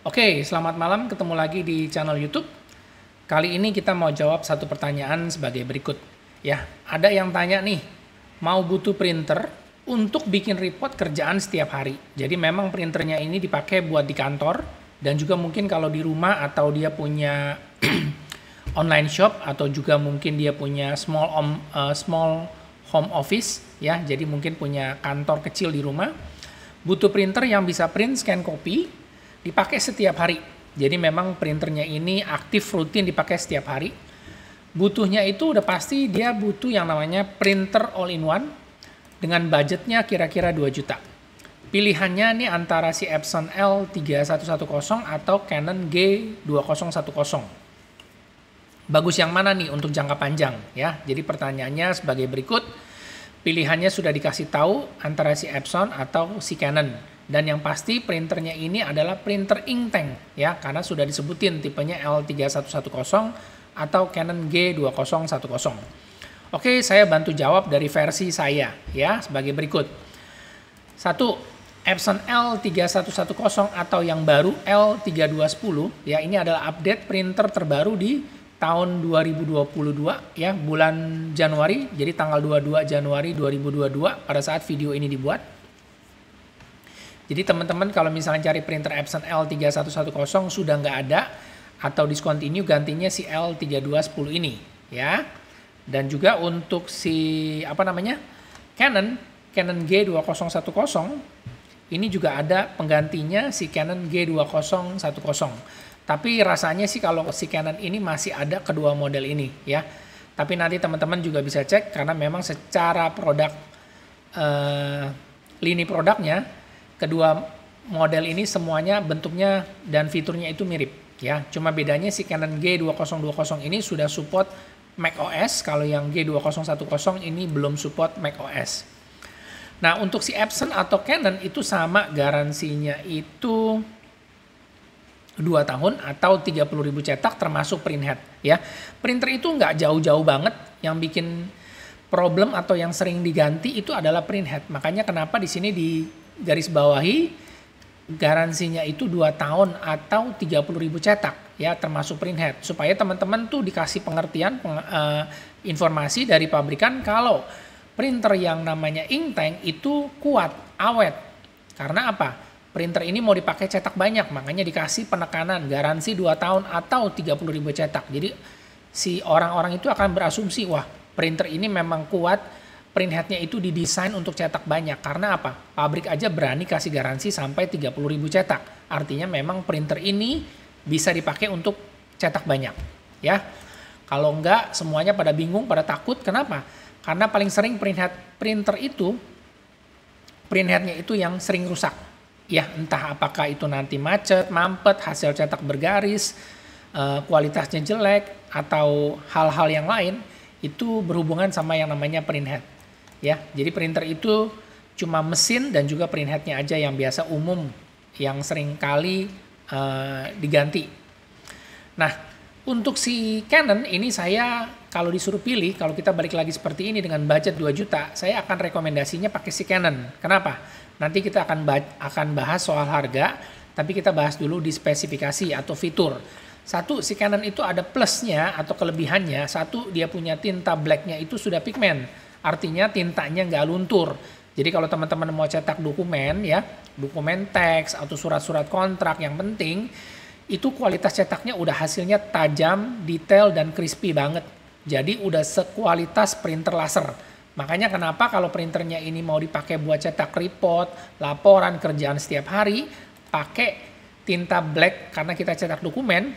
Oke, selamat malam. Ketemu lagi di channel YouTube. Kali ini kita mau jawab satu pertanyaan sebagai berikut. Ya, ada yang tanya nih, mau butuh printer untuk bikin report kerjaan setiap hari. Jadi memang printernya ini dipakai buat di kantor dan juga mungkin kalau di rumah atau dia punya online shop atau juga mungkin dia punya small om, uh, small home office ya. Jadi mungkin punya kantor kecil di rumah. Butuh printer yang bisa print scan copy dipakai setiap hari. Jadi memang printernya ini aktif rutin dipakai setiap hari. Butuhnya itu udah pasti dia butuh yang namanya printer all-in-one dengan budgetnya kira-kira 2 juta. Pilihannya ini antara si Epson L3110 atau Canon G2010. Bagus yang mana nih untuk jangka panjang ya? Jadi pertanyaannya sebagai berikut. Pilihannya sudah dikasih tahu antara si Epson atau si Canon. Dan yang pasti printernya ini adalah printer ink tank ya karena sudah disebutin tipenya L3110 atau Canon G2010. Oke, saya bantu jawab dari versi saya ya sebagai berikut. Satu, Epson L3110 atau yang baru L3210 ya ini adalah update printer terbaru di tahun 2022 ya bulan Januari jadi tanggal 22 Januari 2022 pada saat video ini dibuat jadi teman-teman kalau misalnya cari printer Epson L3110 sudah nggak ada atau discontinue gantinya si L3210 ini ya. Dan juga untuk si apa namanya? Canon Canon G2010 ini juga ada penggantinya si Canon G2010. Tapi rasanya sih kalau si Canon ini masih ada kedua model ini ya. Tapi nanti teman-teman juga bisa cek karena memang secara produk eh, lini produknya kedua model ini semuanya bentuknya dan fiturnya itu mirip ya. Cuma bedanya si Canon G2020 ini sudah support macOS, kalau yang G2010 ini belum support macOS. Nah, untuk si Epson atau Canon itu sama garansinya itu 2 tahun atau 30.000 cetak termasuk printhead ya. Printer itu nggak jauh-jauh banget yang bikin problem atau yang sering diganti itu adalah printhead. Makanya kenapa di sini di garis bawahi garansinya itu 2 tahun atau puluh ribu cetak ya termasuk printhead supaya teman-teman tuh dikasih pengertian peng, uh, informasi dari pabrikan kalau printer yang namanya ink tank itu kuat awet karena apa printer ini mau dipakai cetak banyak makanya dikasih penekanan garansi 2 tahun atau puluh ribu cetak jadi si orang-orang itu akan berasumsi wah printer ini memang kuat printheadnya itu didesain untuk cetak banyak. Karena apa? Pabrik aja berani kasih garansi sampai 30.000 cetak. Artinya memang printer ini bisa dipakai untuk cetak banyak. Ya, Kalau enggak semuanya pada bingung, pada takut. Kenapa? Karena paling sering printhead printer itu, printheadnya itu yang sering rusak. Ya entah apakah itu nanti macet, mampet, hasil cetak bergaris, eh, kualitasnya jelek, atau hal-hal yang lain, itu berhubungan sama yang namanya printhead ya. Jadi printer itu cuma mesin dan juga printheadnya aja yang biasa umum yang sering kali uh, eh, diganti. Nah, untuk si Canon ini saya kalau disuruh pilih, kalau kita balik lagi seperti ini dengan budget 2 juta, saya akan rekomendasinya pakai si Canon. Kenapa? Nanti kita akan akan bahas soal harga, tapi kita bahas dulu di spesifikasi atau fitur. Satu, si Canon itu ada plusnya atau kelebihannya. Satu, dia punya tinta blacknya itu sudah pigmen Artinya tintanya nggak luntur. Jadi kalau teman-teman mau cetak dokumen ya, dokumen teks atau surat-surat kontrak yang penting, itu kualitas cetaknya udah hasilnya tajam, detail, dan crispy banget. Jadi udah sekualitas printer laser. Makanya kenapa kalau printernya ini mau dipakai buat cetak report, laporan kerjaan setiap hari, pakai tinta black karena kita cetak dokumen,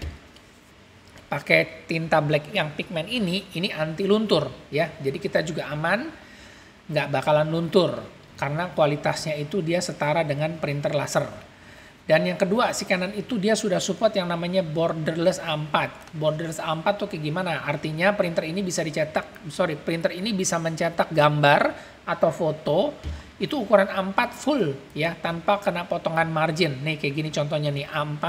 pakai tinta black yang pigmen ini ini anti luntur ya jadi kita juga aman nggak bakalan luntur karena kualitasnya itu dia setara dengan printer laser dan yang kedua si Canon itu dia sudah support yang namanya borderless A4 borderless A4 tuh kayak gimana artinya printer ini bisa dicetak sorry printer ini bisa mencetak gambar atau foto itu ukuran A4 full ya tanpa kena potongan margin nih kayak gini contohnya nih A4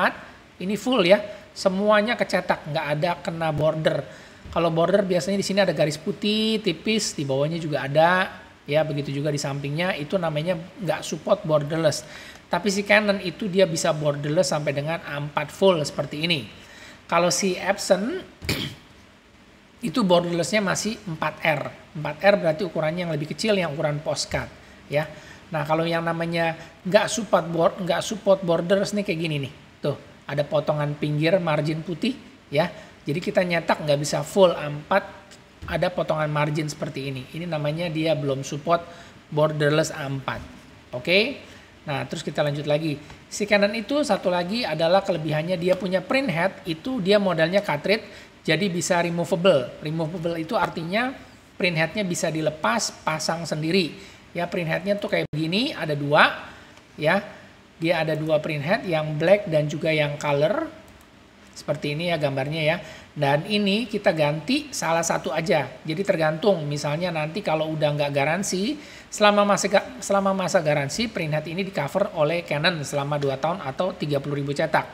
ini full ya semuanya kecetak, nggak ada kena border. Kalau border biasanya di sini ada garis putih tipis, di bawahnya juga ada, ya begitu juga di sampingnya itu namanya nggak support borderless. Tapi si Canon itu dia bisa borderless sampai dengan 4 full seperti ini. Kalau si Epson itu borderlessnya masih 4R. 4R berarti ukurannya yang lebih kecil yang ukuran postcard ya. Nah kalau yang namanya nggak support board nggak support borders nih kayak gini nih tuh ada potongan pinggir margin putih ya. Jadi kita nyetak nggak bisa full A4 ada potongan margin seperti ini. Ini namanya dia belum support borderless A4. Oke. Okay? Nah, terus kita lanjut lagi. Si Canon itu satu lagi adalah kelebihannya dia punya print head itu dia modalnya cartridge jadi bisa removable. Removable itu artinya print headnya bisa dilepas pasang sendiri. Ya print headnya tuh kayak begini ada dua ya dia ada dua printhead, yang black dan juga yang color. Seperti ini ya gambarnya ya. Dan ini kita ganti salah satu aja. Jadi tergantung misalnya nanti kalau udah nggak garansi, selama masa, selama masa garansi printhead ini di cover oleh Canon selama 2 tahun atau ribu cetak.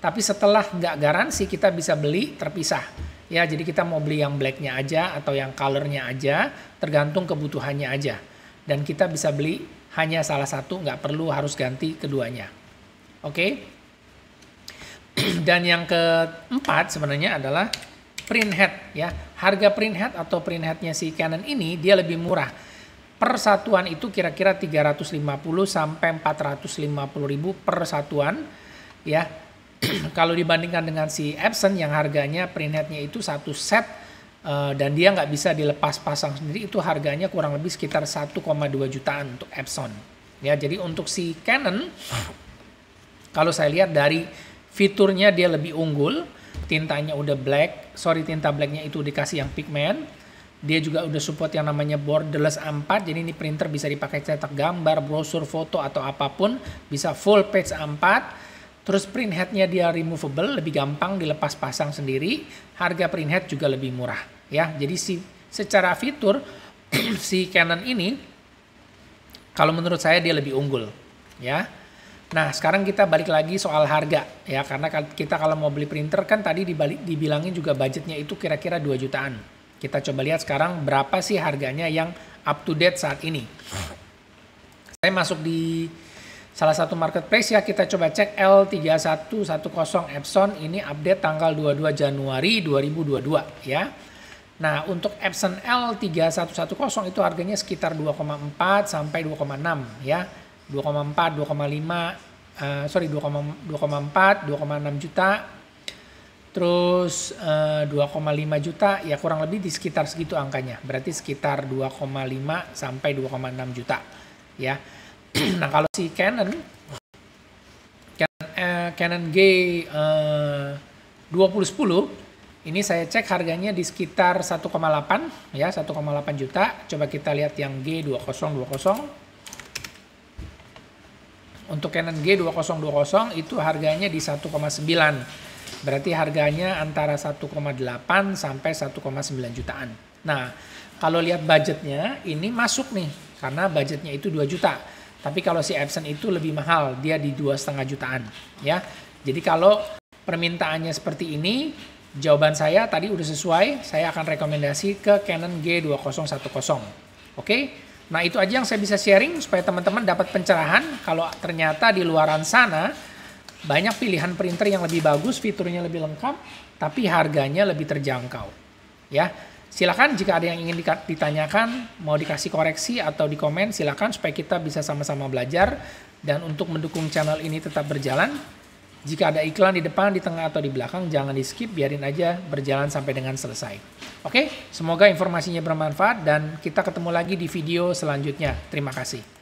Tapi setelah nggak garansi kita bisa beli terpisah. Ya, jadi kita mau beli yang blacknya aja atau yang colornya aja, tergantung kebutuhannya aja. Dan kita bisa beli hanya salah satu, nggak perlu harus ganti keduanya. Oke. Okay? Dan yang keempat sebenarnya adalah print head ya. Harga print head atau print headnya si Canon ini dia lebih murah. Persatuan itu kira-kira 350 sampai 450 ribu persatuan ya. Kalau dibandingkan dengan si Epson yang harganya print headnya itu satu set Eh, dan dia nggak bisa dilepas pasang sendiri itu harganya kurang lebih sekitar 1,2 jutaan untuk Epson ya jadi untuk si Canon kalau saya lihat dari fiturnya dia lebih unggul tintanya udah black sorry tinta blacknya itu dikasih yang pigment dia juga udah support yang namanya borderless 4 jadi ini printer bisa dipakai cetak gambar, brosur, foto atau apapun bisa full page 4 terus print headnya dia removable lebih gampang dilepas pasang sendiri harga print head juga lebih murah ya. Jadi si secara fitur si Canon ini kalau menurut saya dia lebih unggul ya. Nah, sekarang kita balik lagi soal harga ya karena kita kalau mau beli printer kan tadi dibalik dibilangin juga budgetnya itu kira-kira 2 jutaan. Kita coba lihat sekarang berapa sih harganya yang up to date saat ini. Saya masuk di salah satu marketplace ya kita coba cek L3110 Epson ini update tanggal 22 Januari 2022 ya. Nah, untuk Epson L3110 itu harganya sekitar 2,4 sampai 2,6 ya. 2,4, 2,5, uh, sorry 2,4, 2,6 juta. Terus uh, eh, 2,5 juta ya kurang lebih di sekitar segitu angkanya. Berarti sekitar 2,5 sampai 2,6 juta ya. nah, kalau si Canon Canon, uh, Canon G eh, uh, 2010 ini saya cek harganya di sekitar 1,8 ya, 1,8 juta. Coba kita lihat yang G2020. Untuk Canon G2020 itu harganya di 1,9. Berarti harganya antara 1,8 sampai 1,9 jutaan. Nah, kalau lihat budgetnya ini masuk nih karena budgetnya itu 2 juta. Tapi kalau si Epson itu lebih mahal, dia di 2,5 jutaan ya. Jadi kalau permintaannya seperti ini, Jawaban saya tadi udah sesuai, saya akan rekomendasi ke Canon G2010. Oke, okay? nah itu aja yang saya bisa sharing supaya teman-teman dapat pencerahan kalau ternyata di luaran sana banyak pilihan printer yang lebih bagus, fiturnya lebih lengkap, tapi harganya lebih terjangkau. Ya, silakan jika ada yang ingin ditanyakan, mau dikasih koreksi atau di komen, silakan supaya kita bisa sama-sama belajar dan untuk mendukung channel ini tetap berjalan jika ada iklan di depan, di tengah, atau di belakang, jangan di skip, biarin aja berjalan sampai dengan selesai. Oke, semoga informasinya bermanfaat dan kita ketemu lagi di video selanjutnya. Terima kasih.